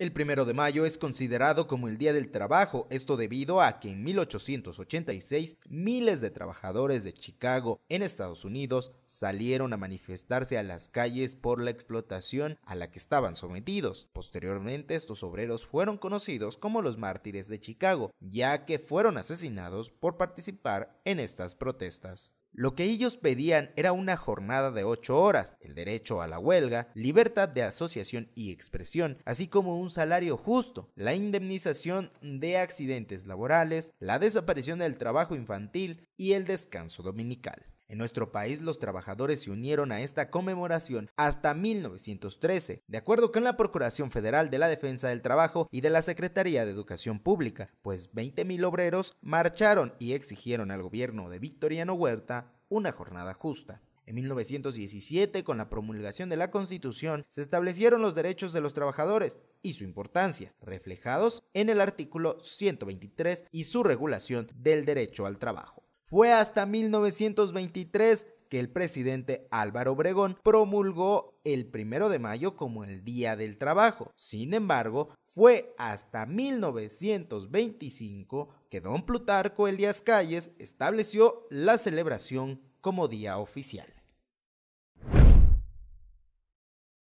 El primero de mayo es considerado como el Día del Trabajo, esto debido a que en 1886 miles de trabajadores de Chicago, en Estados Unidos, salieron a manifestarse a las calles por la explotación a la que estaban sometidos. Posteriormente, estos obreros fueron conocidos como los mártires de Chicago, ya que fueron asesinados por participar en estas protestas. Lo que ellos pedían era una jornada de 8 horas, el derecho a la huelga, libertad de asociación y expresión, así como un salario justo, la indemnización de accidentes laborales, la desaparición del trabajo infantil y el descanso dominical. En nuestro país los trabajadores se unieron a esta conmemoración hasta 1913, de acuerdo con la Procuración Federal de la Defensa del Trabajo y de la Secretaría de Educación Pública, pues 20.000 obreros marcharon y exigieron al gobierno de Victoriano Huerta una jornada justa. En 1917, con la promulgación de la Constitución, se establecieron los derechos de los trabajadores y su importancia, reflejados en el artículo 123 y su regulación del derecho al trabajo. Fue hasta 1923 que el presidente Álvaro Obregón promulgó el primero de mayo como el Día del Trabajo. Sin embargo, fue hasta 1925 que don Plutarco Elías Calles estableció la celebración como día oficial.